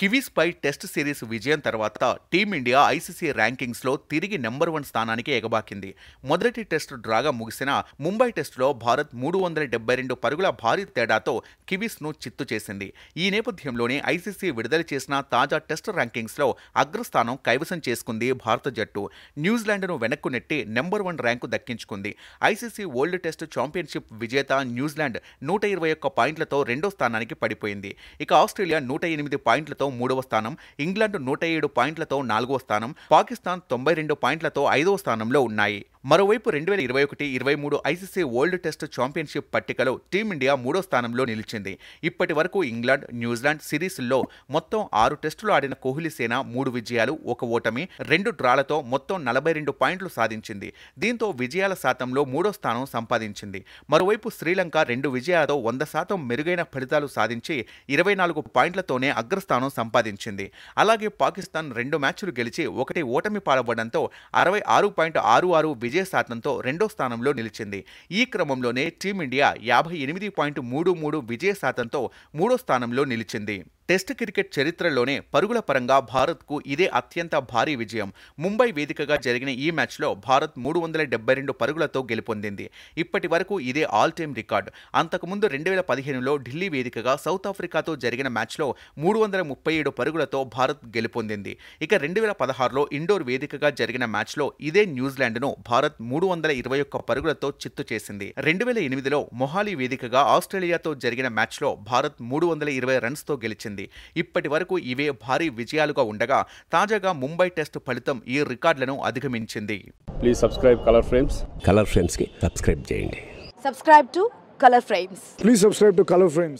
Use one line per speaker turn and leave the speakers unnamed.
Kiwis పై test series విజయం తర్వాత team India ICC rankings లో తిరిగి నెంబర్ వన్ స్థానానికి ఎగబాకింది మొదటి టెస్ట్ డ్రాగా ముగిసిన ముంబై టెస్టులో భారత్ మూడు వందల డెబ్బై రెండు పరుగుల భారీ తేడాతో కివీస్ ను చిత్తు చేసింది ఈ నేపథ్యంలోనే ఐసీసీ విడుదల చేసిన తాజా టెస్ట్ ర్యాంకింగ్స్ లో అగ్రస్థానం కైవసం చేసుకుంది భారత జట్టు న్యూజిలాండ్ను వెనక్కు నెట్టి నెంబర్ వన్ ర్యాంకు దక్కించుకుంది ఐసీసీ వరల్డ్ టెస్ట్ ఛాంపియన్షిప్ విజేత న్యూజిలాండ్ నూట ఇరవై ఒక్క పాయింట్లతో రెండో స్థానానికి పడిపోయింది ఇక ఆస్ట్రేలియా నూట ఎనిమిది పాయింట్లతో పాయింట్లతో మూడవ స్థానం ఇంగ్లాండ్ నూట ఏడు పాయింట్లతో నాలుగవ స్థానం పాకిస్తాన్ తొంభై రెండు పాయింట్లతో ఐదవ స్థానంలో ఉన్నాయి మరోవైపు రెండు వేల ఇరవై ఒకటి ఇరవై మూడు ఐసీసీ వరల్డ్ టెస్ట్ ఛాంపియన్షిప్ పట్టికలో టీమిండియా మూడో స్థానంలో నిలిచింది ఇప్పటి వరకు ఇంగ్లాండ్ న్యూజిలాండ్ సిరీస్లో మొత్తం ఆరు టెస్టులు ఆడిన కోహ్లీ సేన మూడు విజయాలు ఒక ఓటమి రెండు డ్రాలతో మొత్తం నలభై రెండు పాయింట్లు సాధించింది దీంతో విజయాల శాతంలో మూడో స్థానం సంపాదించింది మరోవైపు శ్రీలంక రెండు విజయాలతో వంద శాతం మెరుగైన ఫలితాలు సాధించి ఇరవై నాలుగు పాయింట్లతోనే అగ్రస్థానం సంపాదించింది అలాగే పాకిస్తాన్ రెండు మ్యాచ్లు గెలిచి ఒకటి ఓటమి పాల్పడడంతో అరవై ఆరు పాయింట్ ఆరు ఆరు విజయ శాతంతో రెండో స్థానంలో నిలిచింది ఈ క్రమంలోనే టీమిండియా యాభై ఎనిమిది పాయింట్ మూడు మూడు విజయ శాతంతో మూడో స్థానంలో నిలిచింది టెస్ట్ క్రికెట్ చరిత్రలోనే పరుగుల పరంగా భారత్కు ఇదే అత్యంత భారీ విజయం ముంబై వేదికగా జరిగిన ఈ మ్యాచ్లో భారత్ మూడు వందల డెబ్బై రెండు పరుగులతో గెలుపొందింది ఇప్పటి వరకు ఇదే ఆల్ టైమ్ రికార్డు అంతకుముందు రెండు వేల పదిహేనులో ఢిల్లీ వేదికగా సౌత్ ఆఫ్రికాతో జరిగిన మ్యాచ్లో మూడు వందల ముప్పై ఏడు పరుగులతో భారత్ గెలుపొందింది ఇక రెండు వేల పదహారులో ఇండోర్ వేదికగా జరిగిన మ్యాచ్లో ఇదే న్యూజిలాండ్ను భారత్ మూడు వందల ఇరవై ఒక్క పరుగులతో చిత్తు చేసింది రెండు వేల ఎనిమిదిలో మొహాలీ వేదికగా ఆస్ట్రేలియాతో జరిగిన మ్యాచ్లో భారత్ మూడు వందల ఇరవై రన్స్తో గెలిచింది చేసింది ఇప్పటి వరకు ఇవే భారీ విజయాలుగా ఉండగా తాజాగా ముంబై టెస్ట్ ఫలితం ఈ రికార్డులను అధిగమించింది please subscribe Colour Frames Colour Frames కి సబ్స్క్రైబ్ చేయండి subscribe to Colour Frames please subscribe to Colour frames